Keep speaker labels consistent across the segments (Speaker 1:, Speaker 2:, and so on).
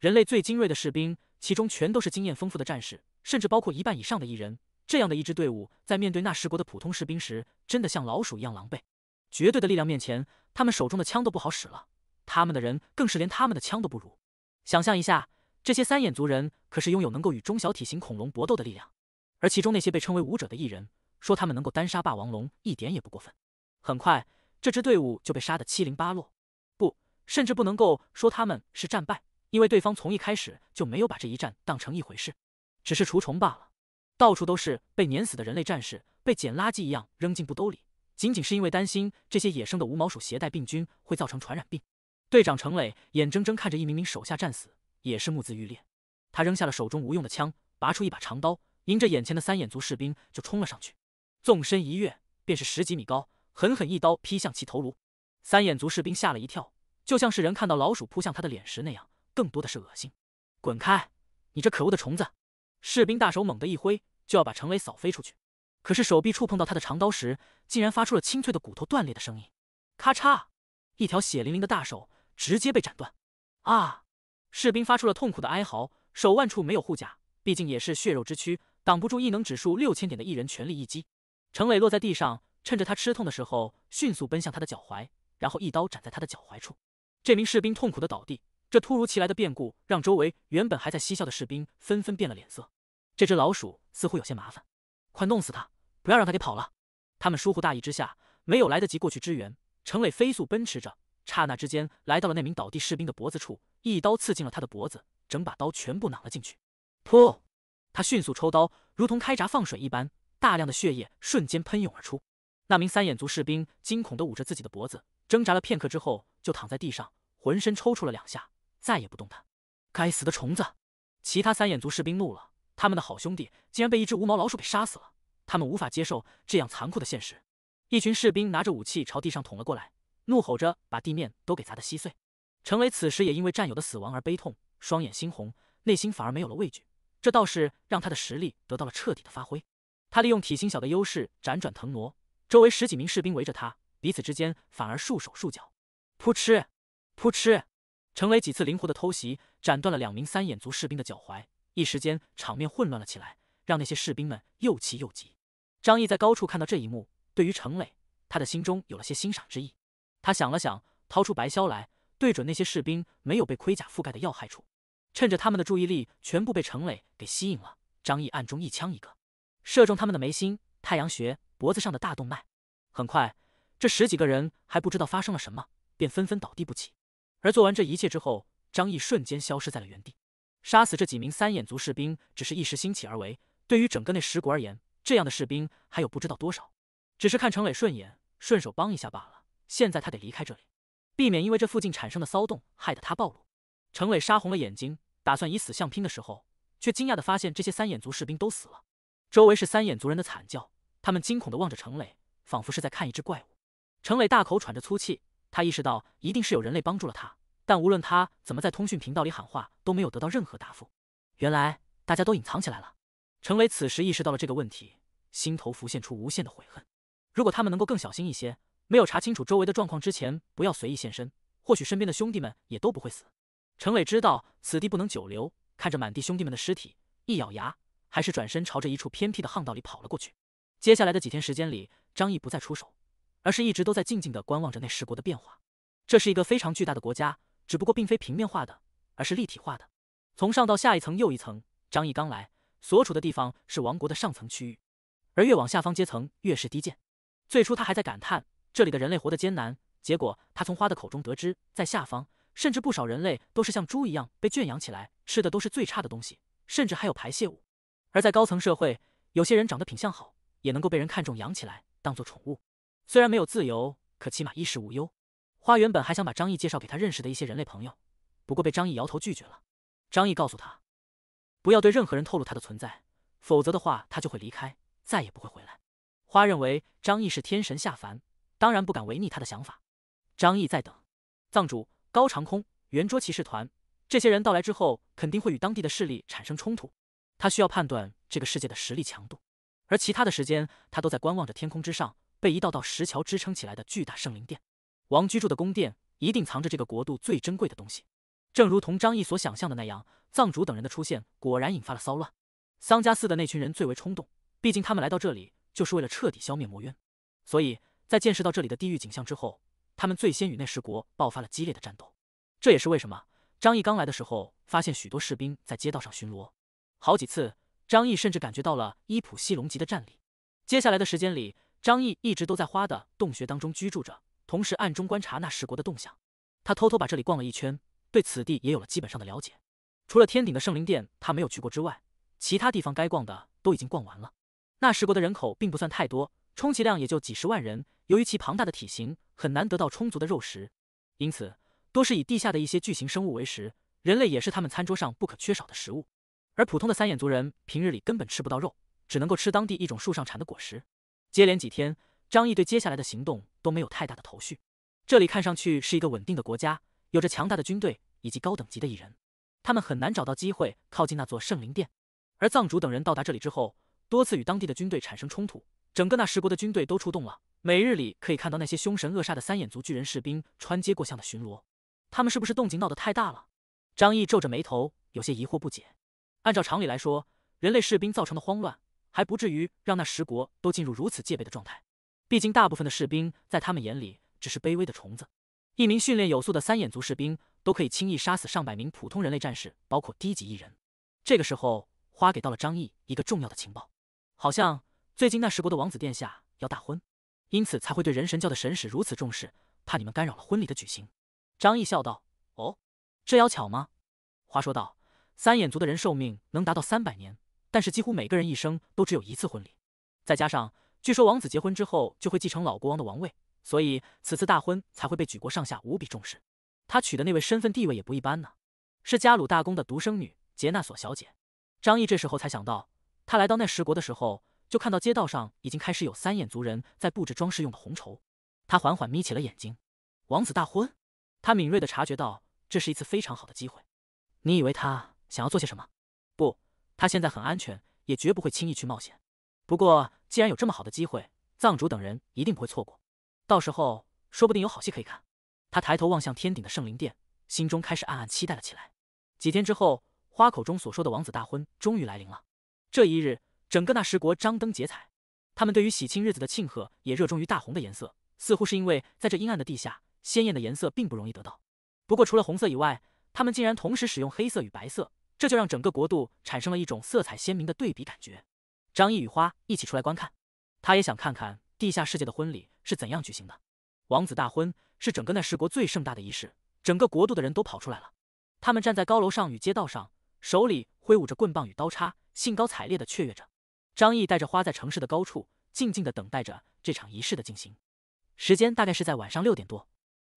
Speaker 1: 人类最精锐的士兵，其中全都是经验丰富的战士，甚至包括一半以上的异人。这样的一支队伍，在面对那十国的普通士兵时，真的像老鼠一样狼狈。绝对的力量面前，他们手中的枪都不好使了，他们的人更是连他们的枪都不如。想象一下，这些三眼族人可是拥有能够与中小体型恐龙搏斗的力量，而其中那些被称为武者的异人，说他们能够单杀霸王龙一点也不过分。很快，这支队伍就被杀得七零八落，不，甚至不能够说他们是战败。因为对方从一开始就没有把这一战当成一回事，只是除虫罢了。到处都是被碾死的人类战士，被捡垃圾一样扔进布兜里，仅仅是因为担心这些野生的无毛鼠携带病菌会造成传染病。队长程磊眼睁睁看着一名名手下战死，也是目眦欲裂。他扔下了手中无用的枪，拔出一把长刀，迎着眼前的三眼族士兵就冲了上去，纵身一跃，便是十几米高，狠狠一刀劈向其头颅。三眼族士兵吓了一跳，就像是人看到老鼠扑向他的脸时那样。更多的是恶心，滚开！你这可恶的虫子！士兵大手猛地一挥，就要把程磊扫飞出去。可是手臂触碰到他的长刀时，竟然发出了清脆的骨头断裂的声音，咔嚓！一条血淋淋的大手直接被斩断！啊！士兵发出了痛苦的哀嚎，手腕处没有护甲，毕竟也是血肉之躯，挡不住异能指数六千点的异人全力一击。程磊落在地上，趁着他吃痛的时候，迅速奔向他的脚踝，然后一刀斩在他的脚踝处。这名士兵痛苦的倒地。这突如其来的变故让周围原本还在嬉笑的士兵纷纷变了脸色。这只老鼠似乎有些麻烦，快弄死它，不要让它给跑了！他们疏忽大意之下，没有来得及过去支援。程磊飞速奔驰着，刹那之间来到了那名倒地士兵的脖子处，一刀刺进了他的脖子，整把刀全部囊了进去。噗！他迅速抽刀，如同开闸放水一般，大量的血液瞬间喷涌而出。那名三眼族士兵惊恐地捂着自己的脖子，挣扎了片刻之后，就躺在地上，浑身抽搐了两下。再也不动弹！该死的虫子！其他三眼族士兵怒了，他们的好兄弟竟然被一只无毛老鼠给杀死了，他们无法接受这样残酷的现实。一群士兵拿着武器朝地上捅了过来，怒吼着把地面都给砸得稀碎。程雷此时也因为战友的死亡而悲痛，双眼猩红，内心反而没有了畏惧，这倒是让他的实力得到了彻底的发挥。他利用体型小的优势辗转腾挪，周围十几名士兵围着他，彼此之间反而束手束脚。扑哧，扑哧。程磊几次灵活的偷袭，斩断了两名三眼族士兵的脚踝，一时间场面混乱了起来，让那些士兵们又气又急。张毅在高处看到这一幕，对于程磊，他的心中有了些欣赏之意。他想了想，掏出白箫来，对准那些士兵没有被盔甲覆盖的要害处，趁着他们的注意力全部被程磊给吸引了，张毅暗中一枪一个，射中他们的眉心、太阳穴、脖子上的大动脉。很快，这十几个人还不知道发生了什么，便纷纷倒地不起。而做完这一切之后，张毅瞬间消失在了原地。杀死这几名三眼族士兵只是一时兴起而为，对于整个那十国而言，这样的士兵还有不知道多少。只是看程磊顺眼，顺手帮一下罢了。现在他得离开这里，避免因为这附近产生的骚动害得他暴露。程磊杀红了眼睛，打算以死相拼的时候，却惊讶地发现这些三眼族士兵都死了。周围是三眼族人的惨叫，他们惊恐地望着程磊，仿佛是在看一只怪物。程磊大口喘着粗气。他意识到一定是有人类帮助了他，但无论他怎么在通讯频道里喊话，都没有得到任何答复。原来大家都隐藏起来了。程雷此时意识到了这个问题，心头浮现出无限的悔恨。如果他们能够更小心一些，没有查清楚周围的状况之前，不要随意现身，或许身边的兄弟们也都不会死。程伟知道此地不能久留，看着满地兄弟们的尸体，一咬牙，还是转身朝着一处偏僻的巷道里跑了过去。接下来的几天时间里，张毅不再出手。而是一直都在静静的观望着那十国的变化。这是一个非常巨大的国家，只不过并非平面化的，而是立体化的。从上到下一层又一层。张毅刚来所处的地方是王国的上层区域，而越往下方阶层越是低贱。最初他还在感叹这里的人类活得艰难，结果他从花的口中得知，在下方甚至不少人类都是像猪一样被圈养起来，吃的都是最差的东西，甚至还有排泄物。而在高层社会，有些人长得品相好，也能够被人看中养起来，当做宠物。虽然没有自由，可起码衣食无忧。花原本还想把张毅介绍给他认识的一些人类朋友，不过被张毅摇头拒绝了。张毅告诉他，不要对任何人透露他的存在，否则的话他就会离开，再也不会回来。花认为张毅是天神下凡，当然不敢违逆他的想法。张毅在等藏主高长空、圆桌骑士团这些人到来之后，肯定会与当地的势力产生冲突。他需要判断这个世界的实力强度，而其他的时间他都在观望着天空之上。被一道道石桥支撑起来的巨大圣灵殿，王居住的宫殿一定藏着这个国度最珍贵的东西。正如同张毅所想象的那样，藏主等人的出现果然引发了骚乱。桑家寺的那群人最为冲动，毕竟他们来到这里就是为了彻底消灭魔渊，所以在见识到这里的地狱景象之后，他们最先与那十国爆发了激烈的战斗。这也是为什么张毅刚来的时候发现许多士兵在街道上巡逻。好几次，张毅甚至感觉到了伊普西龙级的战力。接下来的时间里。张毅一直都在花的洞穴当中居住着，同时暗中观察那十国的动向。他偷偷把这里逛了一圈，对此地也有了基本上的了解。除了天顶的圣灵殿他没有去过之外，其他地方该逛的都已经逛完了。那十国的人口并不算太多，充其量也就几十万人。由于其庞大的体型，很难得到充足的肉食，因此多是以地下的一些巨型生物为食。人类也是他们餐桌上不可缺少的食物。而普通的三眼族人平日里根本吃不到肉，只能够吃当地一种树上产的果实。接连几天，张毅对接下来的行动都没有太大的头绪。这里看上去是一个稳定的国家，有着强大的军队以及高等级的蚁人，他们很难找到机会靠近那座圣灵殿。而藏主等人到达这里之后，多次与当地的军队产生冲突，整个那十国的军队都出动了。每日里可以看到那些凶神恶煞的三眼族巨人士兵穿街过巷的巡逻。他们是不是动静闹得太大了？张毅皱着眉头，有些疑惑不解。按照常理来说，人类士兵造成的慌乱。还不至于让那十国都进入如此戒备的状态，毕竟大部分的士兵在他们眼里只是卑微的虫子。一名训练有素的三眼族士兵都可以轻易杀死上百名普通人类战士，包括低级异人。这个时候，花给到了张毅一个重要的情报，好像最近那十国的王子殿下要大婚，因此才会对人神教的神使如此重视，怕你们干扰了婚礼的举行。张毅笑道：“哦，这要巧吗？”花说道：“三眼族的人寿命能达到三百年。”但是几乎每个人一生都只有一次婚礼，再加上据说王子结婚之后就会继承老国王的王位，所以此次大婚才会被举国上下无比重视。他娶的那位身份地位也不一般呢，是加鲁大公的独生女杰纳索小姐。张毅这时候才想到，他来到那十国的时候，就看到街道上已经开始有三眼族人在布置装饰用的红绸。他缓缓眯起了眼睛，王子大婚，他敏锐地察觉到这是一次非常好的机会。你以为他想要做些什么？他现在很安全，也绝不会轻易去冒险。不过，既然有这么好的机会，藏主等人一定不会错过。到时候，说不定有好戏可以看。他抬头望向天顶的圣灵殿，心中开始暗暗期待了起来。几天之后，花口中所说的王子大婚终于来临了。这一日，整个纳十国张灯结彩，他们对于喜庆日子的庆贺也热衷于大红的颜色，似乎是因为在这阴暗的地下，鲜艳的颜色并不容易得到。不过，除了红色以外，他们竟然同时使用黑色与白色。这就让整个国度产生了一种色彩鲜明的对比感觉。张毅与花一起出来观看，他也想看看地下世界的婚礼是怎样举行的。王子大婚是整个那十国最盛大的仪式，整个国度的人都跑出来了。他们站在高楼上与街道上，手里挥舞着棍棒与刀叉，兴高采烈地雀跃着。张毅带着花在城市的高处静静地等待着这场仪式的进行。时间大概是在晚上六点多，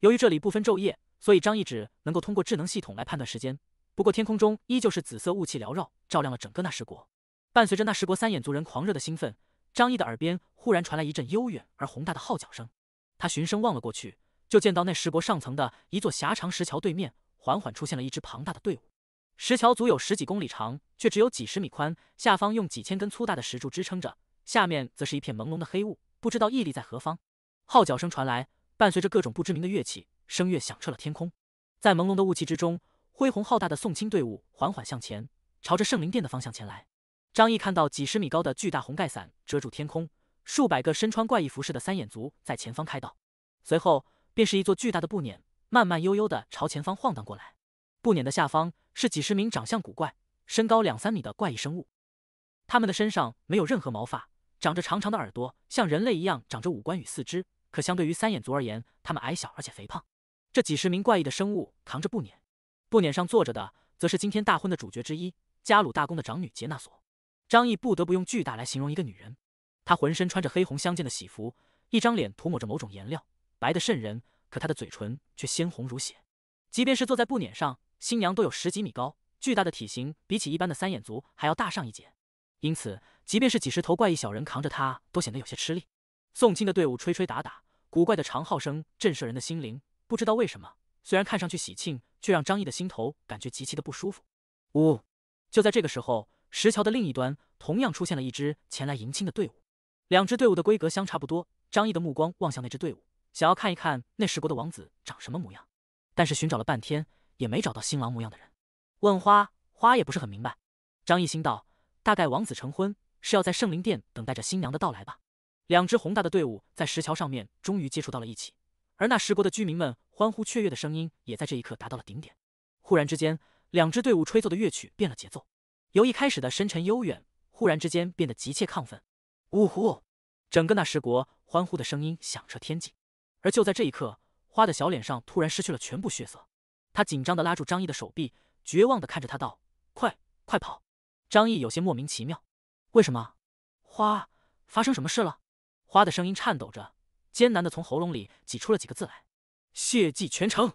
Speaker 1: 由于这里不分昼夜，所以张毅只能够通过智能系统来判断时间。不过天空中依旧是紫色雾气缭绕，照亮了整个那石国。伴随着那石国三眼族人狂热的兴奋，张毅的耳边忽然传来一阵悠远而宏大的号角声。他循声望了过去，就见到那石国上层的一座狭长石桥对面，缓缓出现了一支庞大的队伍。石桥足有十几公里长，却只有几十米宽，下方用几千根粗大的石柱支撑着，下面则是一片朦胧的黑雾，不知道屹立在何方。号角声传来，伴随着各种不知名的乐器声乐，响彻了天空，在朦胧的雾气之中。恢宏浩大的送亲队伍缓缓向前，朝着圣灵殿的方向前来。张毅看到几十米高的巨大红盖伞遮住天空，数百个身穿怪异服饰的三眼族在前方开道，随后便是一座巨大的布辇慢慢悠悠地朝前方晃荡过来。布辇的下方是几十名长相古怪、身高两三米的怪异生物，他们的身上没有任何毛发，长着长长的耳朵，像人类一样长着五官与四肢，可相对于三眼族而言，他们矮小而且肥胖。这几十名怪异的生物扛着布辇。布辇上坐着的，则是今天大婚的主角之一，加鲁大公的长女杰纳索。张毅不得不用“巨大”来形容一个女人。她浑身穿着黑红相间的喜服，一张脸涂抹着某种颜料，白得瘆人，可她的嘴唇却鲜红如血。即便是坐在布辇上，新娘都有十几米高，巨大的体型比起一般的三眼族还要大上一截，因此即便是几十头怪异小人扛着她，都显得有些吃力。送亲的队伍吹吹打打，古怪的长号声震慑人的心灵。不知道为什么，虽然看上去喜庆。却让张毅的心头感觉极其的不舒服。呜！就在这个时候，石桥的另一端同样出现了一支前来迎亲的队伍。两支队伍的规格相差不多。张毅的目光望向那支队伍，想要看一看那十国的王子长什么模样。但是寻找了半天，也没找到新郎模样的人。问花花也不是很明白。张毅心道：大概王子成婚是要在圣灵殿等待着新娘的到来吧？两支宏大的队伍在石桥上面终于接触到了一起，而那十国的居民们。欢呼雀跃的声音也在这一刻达到了顶点。忽然之间，两支队伍吹奏的乐曲变了节奏，由一开始的深沉悠远，忽然之间变得急切亢奋。呜呼！整个那十国欢呼的声音响彻天际。而就在这一刻，花的小脸上突然失去了全部血色，她紧张地拉住张毅的手臂，绝望地看着他道：“快，快跑！”张毅有些莫名其妙：“为什么？花，发生什么事了？”花的声音颤抖着，艰难地从喉咙里挤出了几个字来。血祭全城。